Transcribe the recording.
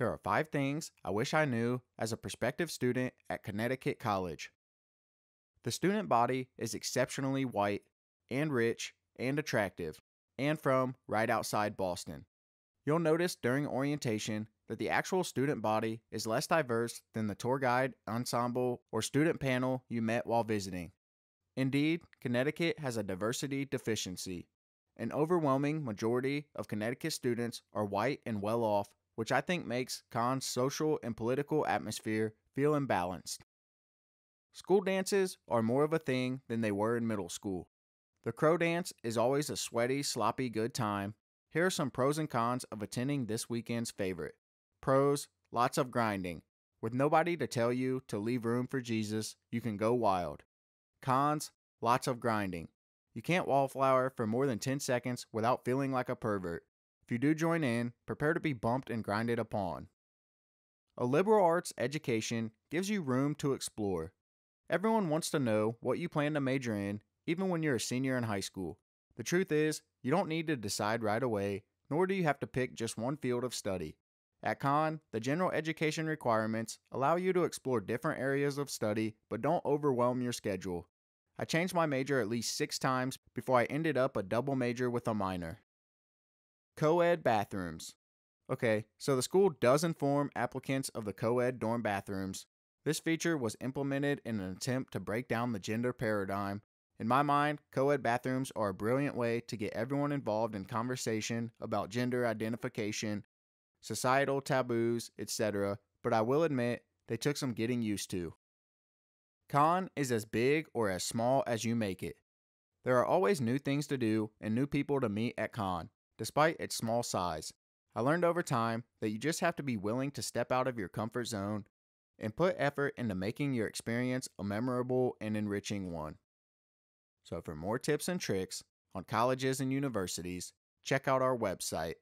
Here are five things I wish I knew as a prospective student at Connecticut College. The student body is exceptionally white and rich and attractive and from right outside Boston. You'll notice during orientation that the actual student body is less diverse than the tour guide, ensemble, or student panel you met while visiting. Indeed, Connecticut has a diversity deficiency. An overwhelming majority of Connecticut students are white and well off which I think makes Khan's social and political atmosphere feel imbalanced. School dances are more of a thing than they were in middle school. The crow dance is always a sweaty, sloppy good time. Here are some pros and cons of attending this weekend's favorite. Pros, lots of grinding. With nobody to tell you to leave room for Jesus, you can go wild. Cons, lots of grinding. You can't wallflower for more than 10 seconds without feeling like a pervert. If you do join in, prepare to be bumped and grinded upon. A liberal arts education gives you room to explore. Everyone wants to know what you plan to major in, even when you're a senior in high school. The truth is, you don't need to decide right away, nor do you have to pick just one field of study. At Con, the general education requirements allow you to explore different areas of study, but don't overwhelm your schedule. I changed my major at least six times before I ended up a double major with a minor co ed bathrooms. Okay, so the school does inform applicants of the co ed dorm bathrooms. This feature was implemented in an attempt to break down the gender paradigm. In my mind, co ed bathrooms are a brilliant way to get everyone involved in conversation about gender identification, societal taboos, etc., but I will admit they took some getting used to. Con is as big or as small as you make it. There are always new things to do and new people to meet at con despite its small size. I learned over time that you just have to be willing to step out of your comfort zone and put effort into making your experience a memorable and enriching one. So, for more tips and tricks on colleges and universities, check out our website,